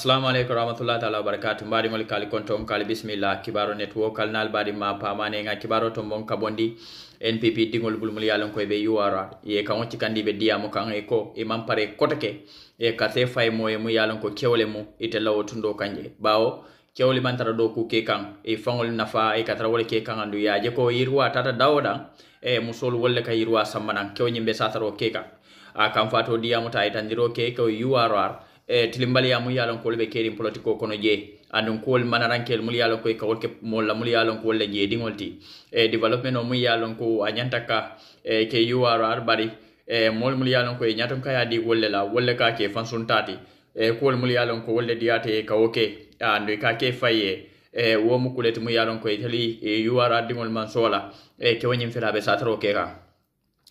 assalamu aleykum warahmatullahi taala wabarakatu mbari mol kali kontom kali bismillah kibaro network kal nal baɗi ma nga kibaro to bon kabondi npp dingol bulmul yalon koy be yuwara ye kan hocci kandi ɓe diyamo kan e ko e man pare kotake e ka te fay moye mu yalon ko kewle mu ite lawo tundo kanje bawo kewli man tara do ke kan e fangol nafa e katara wole ke kan andu ya je ko yirwa tata dawoɗan e musol wolle ka yirwa sammanan kewnyimbe sataro ke kan a kan fato diyamo ta e tandiro ke ko yuwarwar eh, tilimbali ya mu ye a lon ko wolu politiko kono je andon kol manarankel rankel mulu lon ko e kawol ke moolu la mulu lon ko le je dingolti e, eh, development o muŋ lon ko a ñanta ka e, eh, ke yuwaro bari e, eh, mol ye a lon ko e nyatum ka ye a la wolle ka ke fansun tati e, eh, kol ye a lon ko wolle diate diyaata ye kawo andu ka ke faye e eh, wo mu kuleti muŋ ye a lon ko itelu e, eh, ar dingol man sola la e, kewo ñiŋ fela a be satro ke ka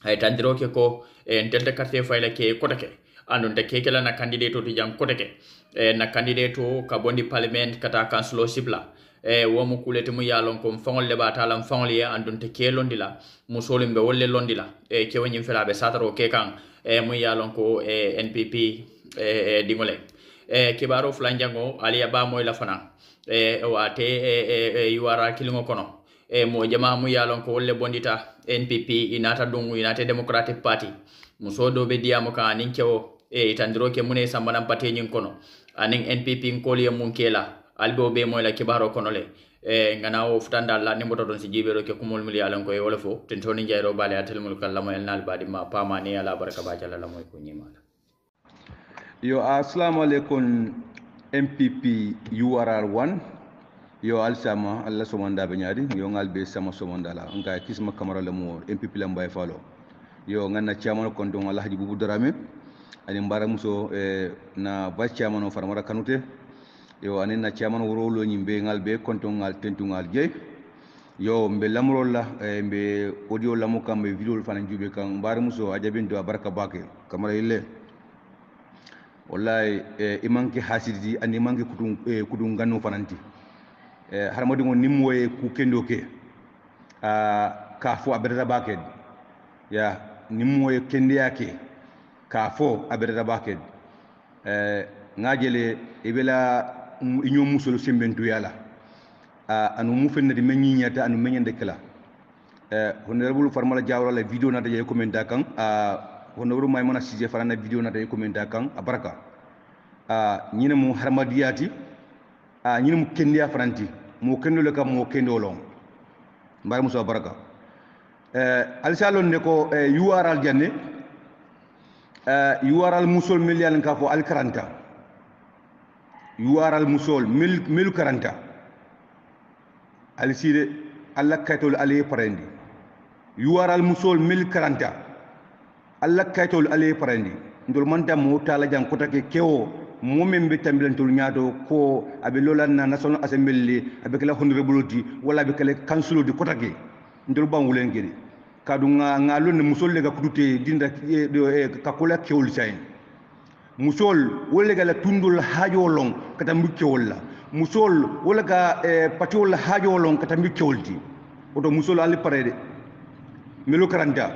ay ye tandiroo ke ko e, eh, ntelta quartier fay la ke kota ke andunta kekela na candidate to jam kote ke e na candidato ka bondi parliament kata councilorship la e wo womo kulete mu yalon ko fongol le bata lam fongol ye andunta kelondi la musolu e, be wolle londi la e kewo nyim fela be satro ke kan e mu yalon ko e npp e, e dingole e kibaro flanjango aliya ba moy la fana e wate e, e, e yuwara kilingo kono e mo jama mu yalon ko wolle bondita npp inata dungu inata democratic party muso do be diamo ka nin kewo e eh, itandiro ke mune sambana mpate nyin kono anin npp nkoli ye mun kela albe be moy la kibaro kono le e eh, ngana wo futanda la ni moto don si jibero ke kumul mili alan ko e wala fo ten toni jayro bale atel mul kala moy nal badi ma pama ni ala baraka ba jalla moy ko nyimala yo assalamu alaikum mpp url 1 yo alsama alla somanda be nyaadi yo ngal be sama somanda la nga kisma kamara la mo mpp la mbay falo yo ngana chairman kon don alhaji bubu darame ani baramuso eh, na vice chairman o farmara kanute yo ani na chairman wuro lo nyimbe ngal be konto ngal tentu ngal je yo mbe lamro la eh, mbe audio lamu kam mbe video fana jube kan baramuso ajabin do baraka bake kamara ile wallahi eh, imanke hasidi andi imanke kudun eh, kudun ganno fananti eh, haramadi ngon nimmoye ku kendo ke ah, ka fo a berata bake ya nimmoye kendiya ke k'a fɔ a bɛrɛta b'a kɛ n'a jele i bɛ la i ɲɔ musolu sen bɛ duya la anu mu fɛn nadi mɛn ɲɛta anu mɛn de kala honorable farmala jawara la video na da yayi comment da kan honorable maimuna sije fara na video na da yayi comment da kan a abaraka ñine mu harmadiyati ñine mu kendiya faranti mo kendolo kam mo kendolo mbay musa baraka alsalon ne ko url janne Eh, yuwaral musol milliyalin ka fo alkaranta yuwaral musol mil karanta aliside alla kaytol ala ye parandi yuwaral musol mil karanta alla kaytol ala ye parandi ndol manta mo tala jang kota ke kewo mo min be tambilantol nyaado ko aɓe na nasono assembly le aɓe kala honorable ti wala aɓe kala council di kota ke ndol ban wulen kadun ngalon ne musol le ga kudute dinda eh, eh, ka kola kewol sayin musol wala ga la tundul long kata mbikkewol la musol wala ga eh, patiwol long kata mbikkewol di oto musol ali de melo karanta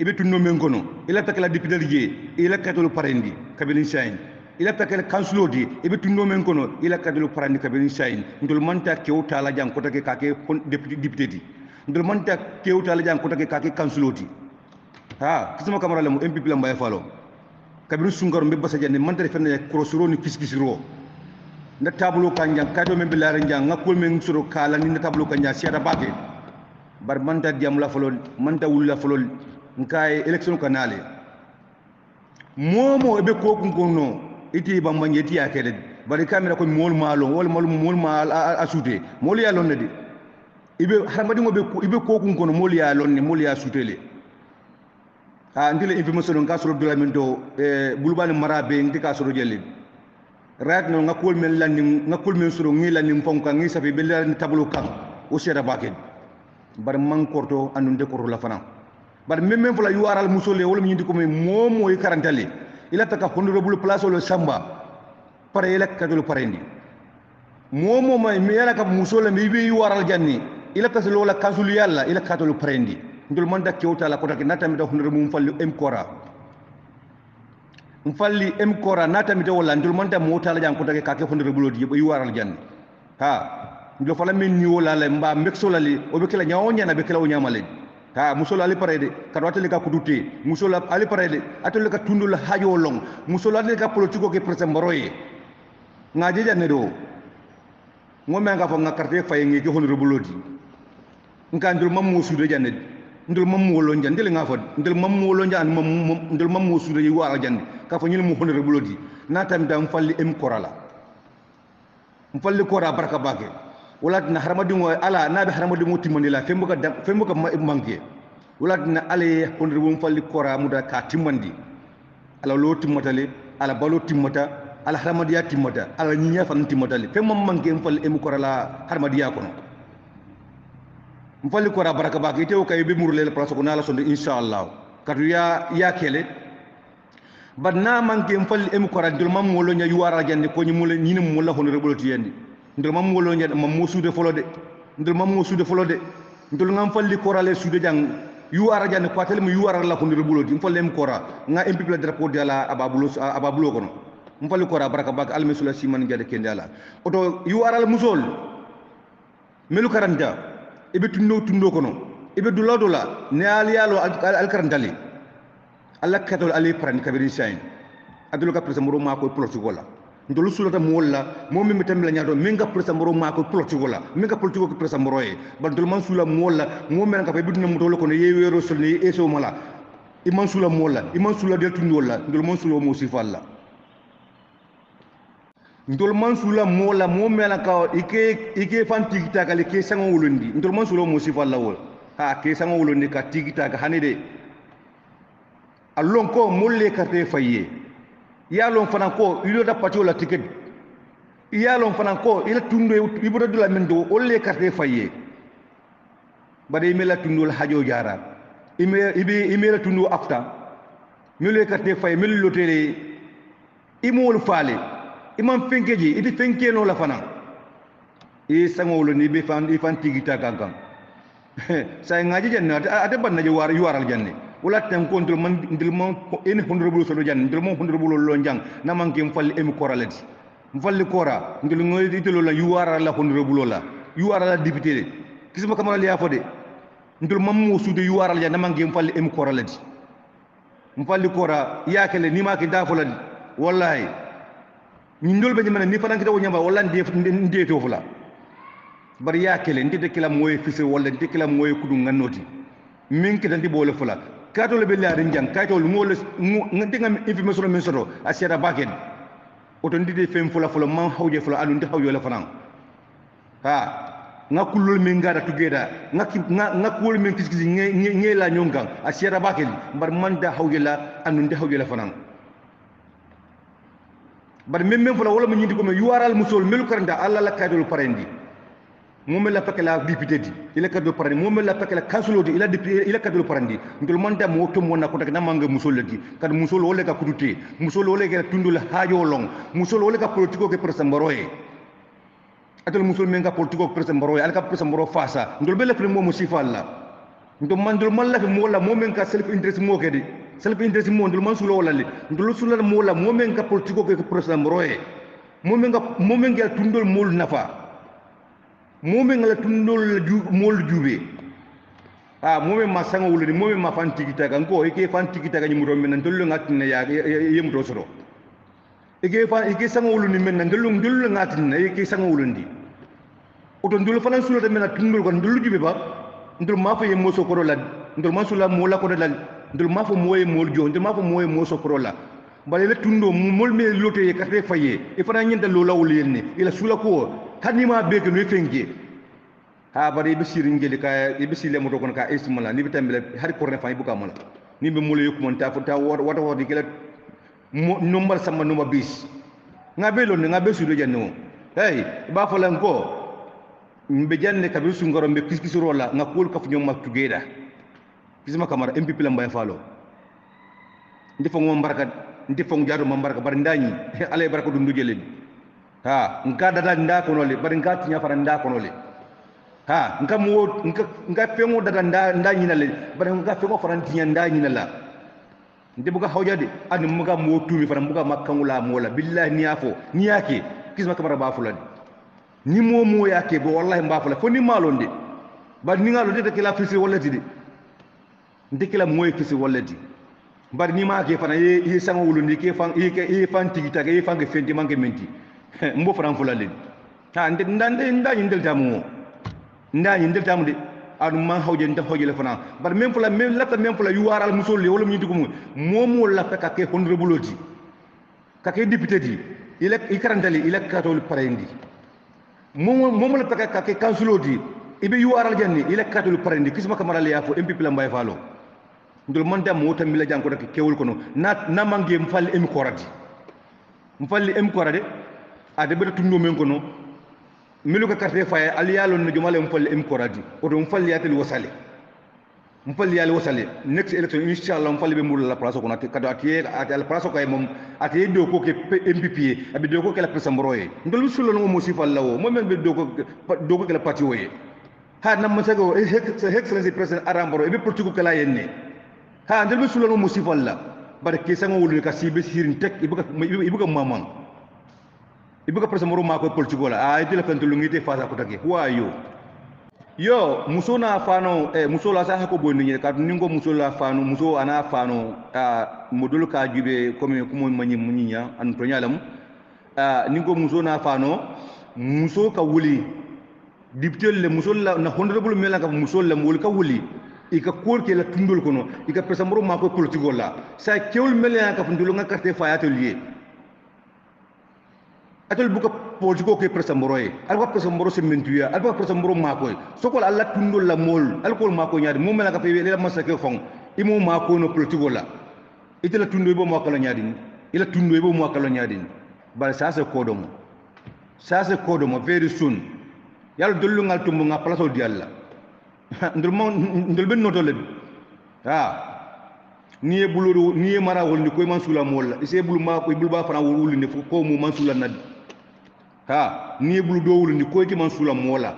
ibe tunno men kono ila takela dipidal ye ila katol parendi kabilin sayin ila takela kanslo di ibe tunno men kono ila katol parendi kabilin sayin ndol manta la jang kotake kake dipidedi ngel monta kewtale jang kotake kake kansuloti ha kisima kamara lemu mpp la mbay falo kabiru sungaro mbebba sa jande mantere fenne krosuro ni kiskisiro na tablo kanjang kato membe laare jang ngakol men suro kala ni na tablo kanjang siada bake bar manta diam la falo manta wulla falo nkaye election kanale momo ebe ko kungono iti bamba ngeti yakede bari kamera ko mol malo wala mol mol mal a suute mol yalon na di ibe haramadiŋo be i be kookun kono moolu ye a loŋ ne moolu ye a sutele a nte le information no n ka soro dula min to bulubaani mara be nte ka soro jelle rayat no ŋa kuwolu meŋ lanniŋ ŋa kuwolu meŋ soro ŋi lanniŋ faŋo i be lanniŋ tabuloo korto bulu place lo samba pare i pareni katolu parendi moo kap ma i yala ka be janni ila kasul yalla ila katolu prendi ndul ndol manda kewtala kotake natamita hunere mum falli em kora um falli em kora natamita walla ndol manda mowtala jan kotake kake hunere bulodi yeɓo yiwaral janne ha ndol fala min le mba la meksolali oɓe kela ñawo ñana be kela o ñamaledi ha musolo ali parede kato atele ka kudute musolo ali parede atele ka tundul hayo long musolo ali ka politiko ke prese mboroye ngaje janne do ngome anga fo ngakarde fayengi ke honorable bulodi nka ndul mammu suude jande ndul mammu wolo jande le nga fod ndul mammu wolo jande mam ndul mammu suude yi wala jande ka fo ñul mu honere bulodi na tam dam falli em korala falli kora baraka bake wala na haramadin ala na bi haramadin mu timmandi la fembuka fembuka manke wala na ale honere wum falli kora mu da ka timmandi ala lo timmatale ala balo timmata ala haramadiya timmata ala ñiña fan timmatale femma manke em falli em korala haramadiya kono mfalli kora baraka ke tew kay be murle place ko nala sonde inshallah kat ya ya kele bad na ke mfalli em kora dul mam wolo nya yuwara jandi ko nyi ni mo la honore rebolo tiyandi ndul mam wolo nya mam mo folo folode ndul mam mo folo folode ndul ngam fali kora le suude jang yuwara jande ko tel mu yuwara la ko ndo rebolo di mfalli em ra nga em pipla drapo de la ababulo ababulo kono mfalli kora baraka baki almesula siman jade kendala oto la musol melu karanta ibe tunno tunno kono ibe dula dula ne ali yalo al karandali alla kadol ali pran kabiri sain adulu ka presa moro ma ko protocol la ndolu sulata molla mo mi mitam la nyaado minga presa moro ma ko protocol la minga protocol ko presa moro e bandul man sula molla mo men ka bidna mo dolo kono yewero sol eso e mala iman sula molla iman sula del tunno la ndol man sula mo sifalla ntol man sula mo la mo mela ka ike e ike e fan tigita ka ke sango wulundi ntol man sula mo sifa la wol ha ke sango wulundi ka tigita ka hanide allon ko molle ka te faye yalon fana ko ilo e da patio la ticket yalon fana ko ila tundo ibodo dula min do olle ka te faye bade mela tundo la hajo jara ime ibe ime la tundo afta mele ka te faye mele lotele imol fale iman fenke ji iti fenke no la fana i e sangolo ni be fan i fan tigita kankam say ngaji janna ate banna je war yuwaral janni wala tan kontrol man ndil mon en honorable so do janni ndil mon honorable lo jang na manke mfalli emi koralati mfalli kora ndil ngoy itelo la yuwaral la honorable la yuwaral la député kisma kamara liya fode ndil mammo suude yuwaral janna manke mfalli emi koralati mfalli kora yakele ni ma ke dafoladi wallahi ndol ba be nyimana ni fa fanankita wo ndé walla ndeeto fula bari ya ndé ndite la moy fise wala ndite kila moy kudu ngannoti min kita ndi bole fula katole be laari njang kaytol ngole ngadinga information min soto a seeda baken oto ndite fem fula fula man hawje fula anu ndi la fanan ha nga kulol min ngara tugeda nga nga nga kuol min kiskisi la nyongang a seeda baken bar man da hawjela anu ndi la fanan bari men men fola wala mo ñindi ko men yuwaral musol melu karanda alla la kadul parendi momen la pakela député di ila kadul parendi momen la pakela kansulo di ila député ila kadul parendi ndol manda mo to mo na ko tak namanga musol la di kad musol wala ka kudute musol wala ka tundul hajo long musol wala ka politiko ke presa mboroye atel musol men ka politiko ke presa mboroye al ka presa mboro fasa be la mo mo sifalla ndol mandol malla fi mo la momen ka self interest mo ke di salpi indresi mo ndul man sulo wala li ndul sulo mo la mo men ka politiko ko president roye mo men ga mo tundol mol nafa mo men la tundol mol jube ah mo men ma sanga wulani mo men ma fantiki kita kan ko e ke fan tigita kan yimuro men ndul ya yimdo soro ke fa e ke sanga ni men na ndulung ndulu ngati na ike sango wulu ndi uto fa falan sulu de men na tundul kon ndulu jibe ba ndul ma fa mo so ko la ndul ma mo la ko la ndol ma fo moye mol jo ndol ma fo moye mo so la mbale le tundo mol me lote ye kate faye e fana nyinda lo lawul yenne ila sula ko hani ma be ke no fenje ha bari be sirin gele ka e be sile moto kon ka ismala ni bitambele har korne fay buka mala ni be mole yukum ta fu ta wor wata wata gele nombal sama numa bis nga be lo nga ngabe sudo janno hey ba fa lan ko mbe janne kabe sungoro mbe kiskisuro la ngakul kaf nyoma together kisima kamar MPP pilan bay ya falo ndi fong mbarka barka ndi jaru mbarka barka bar ndani ale barka dum dujele ha nka dada nda ko noli bar nka tinya fara nda ko noli ha nka mo nka nka pengo dada nda nda nyina le bar nka pengo fara tinya nda nyina la ndi buga de ani muga mo tumi fara muga makkangula mola billahi niyafo niyake kisima kamara ba fulan ni mo mo yake bo wallahi ba fo ni malonde bar ni ngalo de kila fisi wallati de ndikila moy kisi wallati bari ni ma ke fana ye ye sanga wulundi ke fan ye ke ye fan tigita ke ye fan ke fenti manke menti mbo fran fula le ta nde ndande nda yindel tamu nda yindel tamu de adu ma hawje nda hawje le fana bari même fula même la même fula yu waral musol le wala mi dugum momo la fe ka ke honre bulodi ka ke député di il est il karantali il est katol parendi momo momo la fe ka ke councilor di ibe yu waral janni il est katol parendi kisma kamarale ya yafo mpp la mbay falo ndol monda mota mila janko tak kewol kono na na mangi mfalli emi koradi mfalli emi korade ade be tunno men kono milu ka carte faye ali yalon no jumale mfalli emi koradi oto mfalli yatel wasale mfalli yal wasale next election inshallah mfalli be murla place kono kado atiye ati al place kay mom atiye do ko ke mpp abi do ko ke la presa mbroye ndol musulo no mo sifal lawo mo men be do ko do ko ke la parti woye ha nam masago excellency president aramboro e be portugal kala yenne ha ndel be sulano musifalla bare kesango wulde ka sibe sirin tek ibuka ibuka maman ibuka presa moro ma ko politiko la ay ah, dila kanto lungite fasa ko tagi wayo yo muso na fano eh, muso la sa ko bonni ni ka ningo muso la fano muso ana fano a ah, modul ka jube comme comme manyi munyinya an to nyalam a ah, ningo muso na fano muso ka wuli diptel le muso la na honorable mela ka muso la wuli ka wuli Ika kul ke la tundul kono ika pesa muru mako ti gola sa keul mele ya ka fundul nga ya karte fa ye ya atol buka politiko ke muru ye al pesa muru se mentuya al pesa muru mako ye sokol alla tundul la mol al ko mako nyaade mo mela ya ka pe le masa ke fong imu mako no ite la tundu bo ibo mako la nyaade ni ila tundu ibo mako la nyaade ni bal sa se kodomo sa se kodomo very soon yalla dulungal tumbu nga place di ndol maw ndol ɓen notolle ɗum a ni ye bulo ni ye mara wolndi koye man suula mool la i bulu ma koye bulu baa fana wulindi fo ko mu man suula naddi ha ni bulu do wulindi koye ke man suula moo la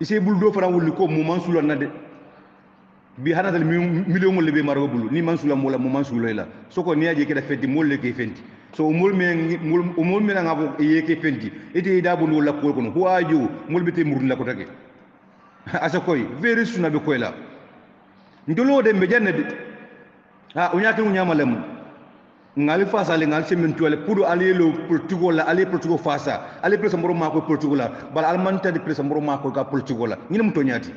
i bulu do fana wulindi ko mu man suula nadde bi hanatale million le be maro bulu ni man suula moo la mu man suuloy la soko ni ye je keta fenti moolu le ke fenti so moolu me moolu mena ŋa fo ye ke fenti ite ye daa la kuwol kono ho aa jo moolu be te murunila kota ke asa koy virus na bi koy la ndolo de be janna bi ha o nyaati ngal ngali fasa le ngali semin tuale pour aller le portugal aller portugal fasa aller presa mboro mako portugal bal almanta de presa mboro mako ka portugal ni mum to nyaati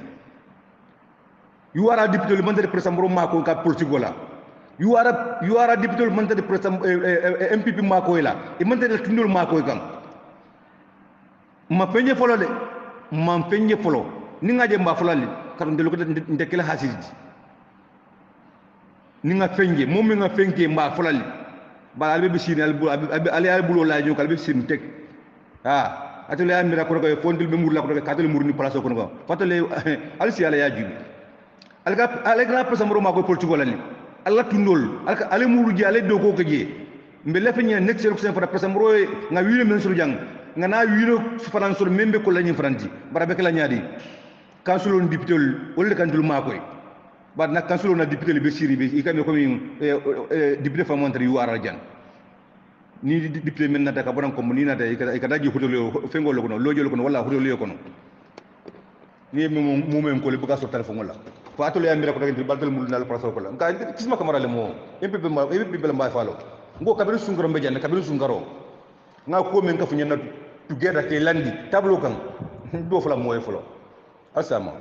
you are a député le mandé de presa mboro mako ka portugal you are you are a député eh, eh, eh, le mandé de presa mpp mako la e mandé de tindol mako kan ma penye folo de ma penye folo ninga je mbafulali kato ndelukuta ndekela hasiriji ninga fenge momi nga fenge mbafulali bala albe bisini ali ali bulo la nyoka albe sim tek ha atole ya mira kono ko fondul be murla kono ko katole murni place kono ko fatole al si ala ya jubi al ka pesa ka place muro ma ko portugal ali alla tundol al ka ale muru je ale do ko ko je mbe lefe ni next election for place muro nga wiile men suru jang nga na wiile fanan sur membe ko lañi franti bara be ko la nyaadi kansulon dipitol wolle kantul makoy bat nak kansulon na dipitol be siri be ikame komi eh, eh, eh, dipitol montre yu aral jan ni dipitol men nata ka bonan ko ni nata ikata ji hotol fengo lo kono lojol kono wala hotol yo kono ni mo mo men ko le buka so telefon wala fatul ya mira ko dagantil baltal mul nal praso ko la ka kisma kamara le mo impi be ma impi be mbay falo ngo kabiru sungaro be jan kabiru sungaro nga ko men ka fu funya na together ke landi tablo kan do fala moy falo asama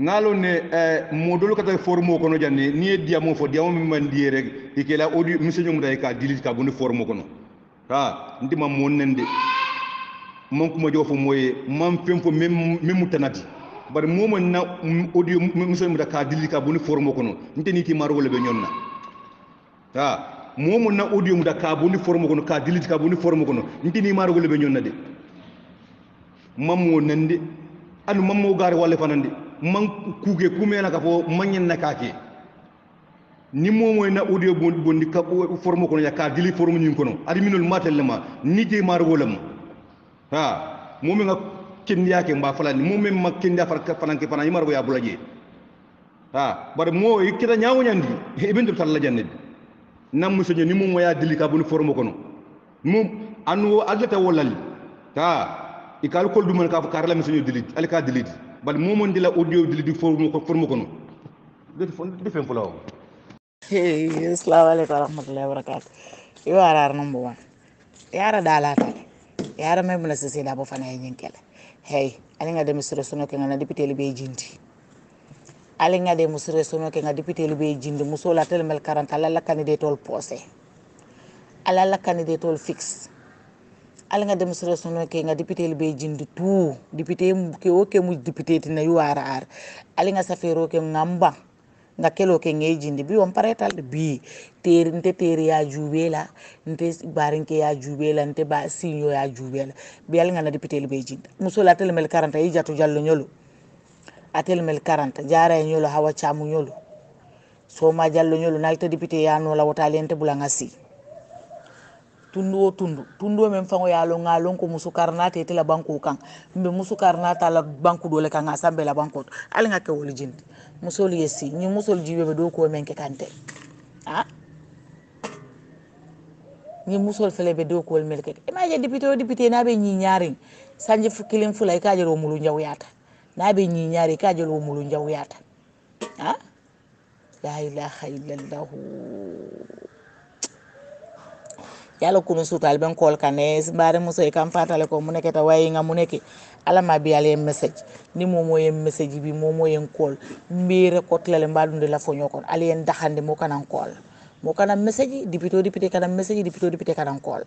ngalo ne eh, modolu kata formo kono janne ni e diamo fo diamo mi man die rek ikela odi misenyo mu ka dilit ka gondi formo kono ha ndima mon nende man kuma jofo moye man femfo mem memu tanati bari momo na odi misenyo mu ka dilit ka gondi formo kono nteni ki maro lebe nyonna ha momo na audio mu da ka bondi forme kono ka diliti ka bondi forme kono ndini maro lebe nyonna de mammo nande adu mammo gaare walle fanandi man kuuge kumena ka fo mañenna kaake ni momoy na audio bondi ka formo kono ya ka dili formo ñin kono adi minol matelle ma ni je mar wolam ha momi nga kendiya ke mba falani momi ma kendiya far ka fananke fanan yimar go ya bulaje ha bare mo kita nyaawo nyandi e bendur tal la nam muso ni momo ya dili ka boni formo kono mum anu adlata wolal ha ikal kol dum ka fakar la misenyo dilit alika dilit bal momon dila audio dilit formu ko formu ko no defen ko law assalamu wa warahmatullahi wabarakatuh iwarar number 1 yara dalata yara mai mula sisi da bofana yin kele hey alinga de misre sono ke ngana député libe jindi alinga de misre sono ke ngana député libe jindi musola tel mel 40 la la candidat tol posé ala la candidat tol fixe ala nga dem sere sono ke nga député le bay jindi tout député ke o mu député tina yu ara ar ala nga safero ke ngamba nga kelo ke ngay jindi bi on paretal bi ter nte ter ya jubela nte barin ke ya jubela nte ba sinyo ya jubela bi ala nga na député le bay jindi musola tel mel 40 yi jatu jallo atel mel 40 jara ya nyolo hawa chamu so soma jallo nyolo nalta député ya no la wotale nte bulanga si tundu wo tundu tundu men fango ya lon ga lon ko musu karna te tela banko kan mbe musu karna la banku dole kan ga sambe la banko al nga ke woli jindi musol yesi ni musol jibe be do ko men ke kante ha ni musol fele be do ko wol mel ke imaje député o député na be ñi ñaari sanje kilin fulay ka jero mulu njaw yata na be ñi ñaari ka jero mulu njaw yata ha la ilaha illallah yala kunu sutal ben kol kane bare muso e kam fatale ko muneke ta wayi nga muneke ala ma bi ale message ni momo ye message bi momo ye kol mbere ko tlale mbadunde la fo kon ale en daxande mo kanan kol mo kanam message député député kanam message député député kana kol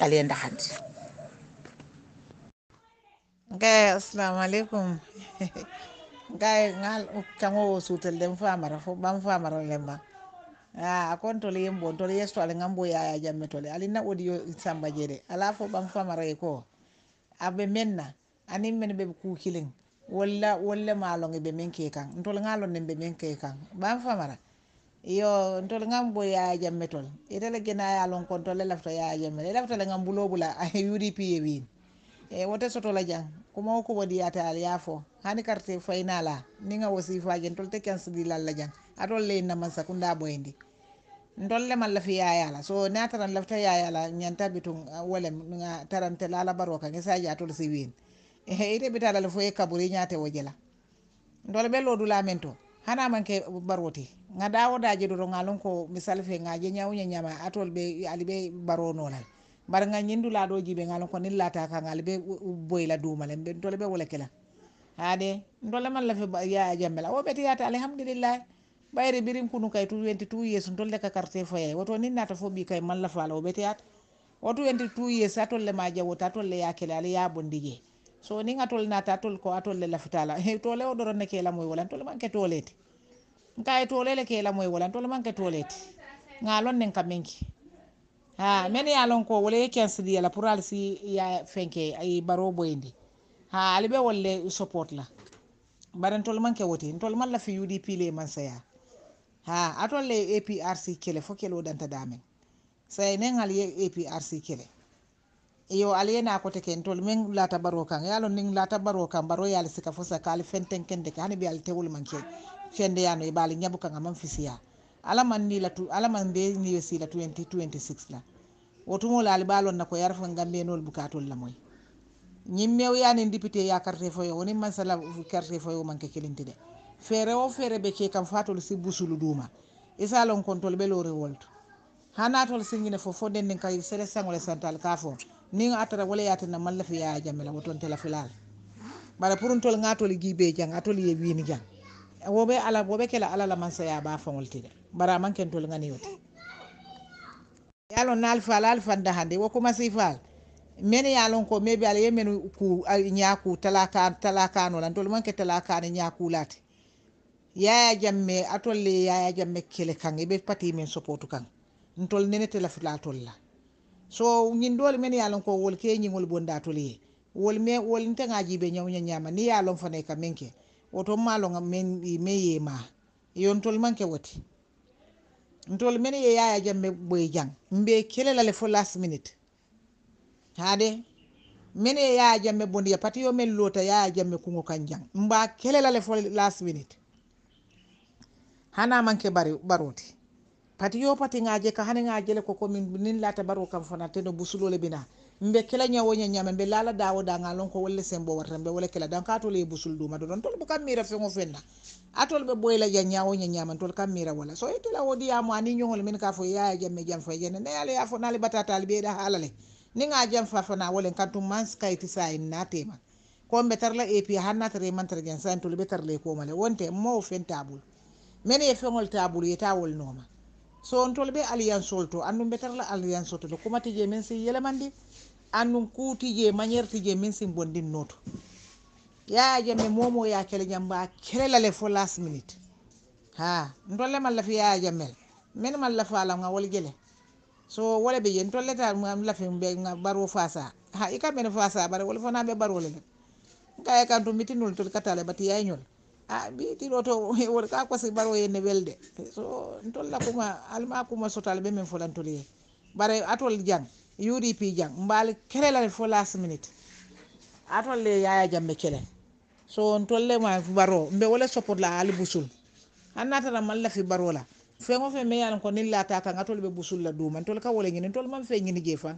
ale en daxande ngay assalamu alaykum gay ngal ukamo sutal dem famara fo bam famara lemba Ah, a kon tole yen bon tole yesto ala ngam boya ya jamme tole ali na odi yo samba jere ala fo bam famara ye ko a abe menna anin men be ku kilin walla walla malonge be men ke kan tol ngalon ne be men ke kan bam famara yo ntol ngam bo ya jamme tol itele gena ya lon kon tole lafto ya jamme lafto la ngam bulo bula a ye UDP e win e wote soto la jang kuma ko wodi yata al yafo hani karte faynala ninga wasifa gen tol te kansi dilal la jang atol le na man sakunda boyndi ndollemal la fi yayala so na taran lafta yayala ñanta bitun ah, wolem nga tarante eh, la lala baro kan isa jatol si e ite la fo e kaburi ñate wo jela ndole ɓe lodula men to hana man ke baroti nga dawo daaje do nga lon ko misal fe nga je nyaawu nyaama atol be ali be baro ɓe bar nga ga la do jibe nga lon ko nin ta ka nga gal ɓe boyla dumalen ɓe ndole ɓe wola kela haade ndole man lafe yaya jammela wo yaata alhamdulillah bayre birim kunu kay tu wenti tu yes ndol de ka fo ye woto ni nata fo bi kay la falo be tiat woto wenti tu yes atol le ma jawota a le yakele ala ya bondige so ni ngatol nata atol ko atol le la fitala he tole o doron ke la moy wala tol manke tolete nka e tole le ke la moy wala tol manke tolete ngalon nen kamenki ha men ya lon ko wala ken sidi la pural si ya fenke ay baro boyndi ha alibe wolle support la baran tol manke woti tol man la fi UDP le man saya ha atolle aprc kele fo kele o ɗantaɗa men sayi nen aprc kele iyo aliyena kote kentol min lata baro kan yalo nin lata baro kan baro yali sika fosa kali fenten kende ka bi al tewul man ke yano e bali nyabu kan amam fisiya ala man ni latu ala man be ni wesi la 2026 la wotumo la albalon na ko yarfa ngambe nol bukatol la moy nyimmew yani député ya carte foyo woni man sala carte foyo man ke kelintide feere o feere ɓe ke kam fa tol sibbu suluɗuma isalon kon tol ɓe wolto hana tol singine fof fo ndenden kay sere sangole santal ka fo nin atara wala yatina malla fi yaya jamela woton tela filal bara purun tol ngatol gi be jang atol ye wini jang woɓe ala kala ala la man saya ba fa de bara man ken tol ganiyote yalon naal faal al fanda hande wo kuma si faal men yalon ko mebi ala ye ku ñaku talaka talaka no lan tol man ke talaka talakane lati yaya jamme atolle yaya jamme kele kan eɓe pati men sopotu kan ntol nenete lafula tolla so ñin ɗole men ya lon ko wol ke ñingol bonda atole ye wol me wol nte jibe ɓe ñawña ñama ni yalon fanay ka men ke oto maloga men me yema tol manke woti ntol men ye yaya jamme boy jang mbe kele la le fo last minute hade men ye yaya jamme bondiya pati yo men loota yaya jamme kugo kan jang mba kele la le fo last minute hana manke bari barote pati yo pati ngaje ka hani ngaje le koko min nin lata baro kam fana teno busulo le bina mbe kela nyawo nya nyama mbe lala dawo da ngalon ko wolle sembo warta mbe wolle kela dan kato le busul duma do don tol bu kam mira fe ngo fenna atol be boyla ya nyawo nya nyama tol kam mira wala so ite la wodi amu ani nyongol min ka fo ya me jam fo yene ne yale ya fo nali batata al be da halale ni nga jam fa fana wolle kantum man sky ti sa en na tema ko mbe tarla epi hanna tare man tare gen san tol be tarle ko male wonte mo fen tabul mene ye feŋol taabulu ye taa wol nooma so ntol be alliyansol to andum be tara la alliyansol to le kumati je min sin yelemandi andum kuuti je manière ti je min sin bondinno to yaa jamme momo ya kele jamba kele la le fo last minute ha ntol malla fi yaa jammel min malla faalam ŋa wol jele so wole be je ntol le ta ŋa lafi be ŋa baro faasa ha i ka mene bare wol fana be baro le le nka ye kantu mitinol katale bati yayiñol e a mbiɗiɗo to wonka kosi mbaro henne welde so tolla kuma alma kuma sotal ɓe min folantoli he mbara atol jang udp jang mbaali kelelale fo last minute atolle yaya jambe kele so on tollema baro mbe wole sopotla ali busul hannatana malla fi barola fego fe meyan ko nillata kan atol ɓe busulla duman tol ka wole ñini tol mam fe ñini je fan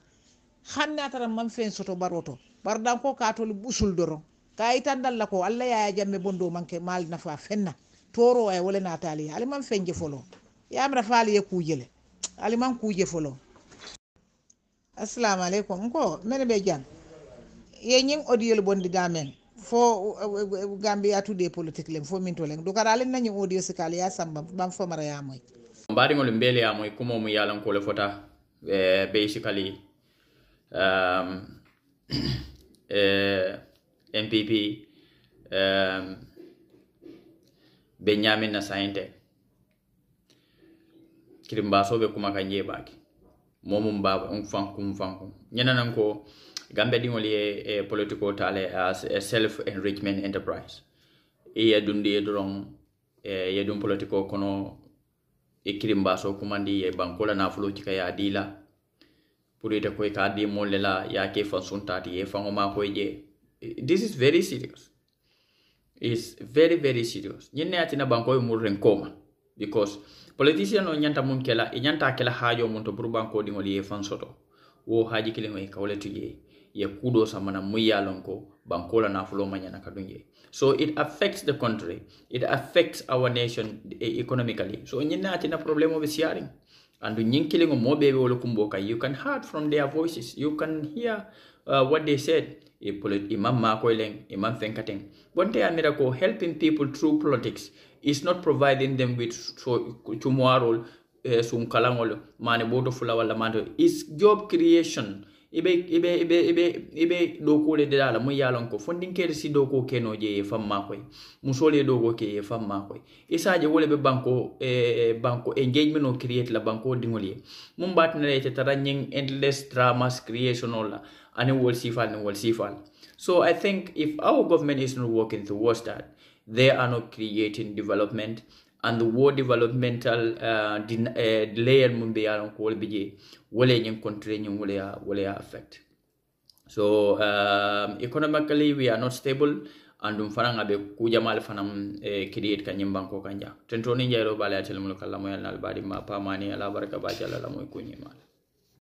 hannatana mam fe soto baro to baro dan ko ka tol busul doron kayitan dalla ko allah yaya jamme bondo manke mal nafa fenna toro ay wala natali aliman fenje folo yamra faali ye kujele aliman kuje folo assalamu aleykum ko mene be jan ye ñing audiol bondi damen fo gambia tude politique len fo min to len dukara len nañi audio sikali ya samba bam fo fomara yamoy mbaɗiŋolu mbeele yamoy kumo mu le fota be eh, basically um, eh npp um, ehm, benyamin na sainte kirim basoɓe kuma ka jeɓaki momum baba um fankum fankum ñenanan ko gambe ɗiŋol ye e politico tale as a self enrichment enterprise e ye dundi ye doron e ye dum politico kono e kirim baso kumandi ye bankola nafulo cika ya dila pour ite koy ka di molle la ya ke fansuntati ye fango makoye jee this is very serious is very very serious ñin ne atina banko yu murren koma because politician no nyanta mun kela e ñanta kela hajo mun to pour banko dingol ye fan soto wo haji kile e kawle tuje ye kudo samana mu ya lonko banko la na fulo manyana kadunje so it affects the country it affects our nation eh, economically so ñin ne atina problème o sharing and andu ñin kilin mo be kumboka you can hear from their voices you can hear uh, what they said e e polit mam mako leng e imam fenkateng bonte anira ko helping people through politics is not providing them with so tomorrow e sum kalangol mane boto fula wala mane is job creation ibe ibe ibe ibe ibe do ko le dala mo yalon ko fondin kede si do ko keno je e fam mako so le do ko ke e fam famma koy isaje wole be banko e eh, banko engagement o create la banko dingoli mum batna le te taranyen endless dramas creation la and it will see fall and it will see fall. So I think if our government is not working towards that, they are not creating development and the world developmental uh, din, uh, layer mun be yaron ko bije wala country nyin wala affect so um, economically we are not stable and um fana ngabe ku fana mm, eh, create kan nyimban ko kanja tentoni jayro bala ya telmul kallamu yalnal ma pamani ala baraka ba jalla la moy ko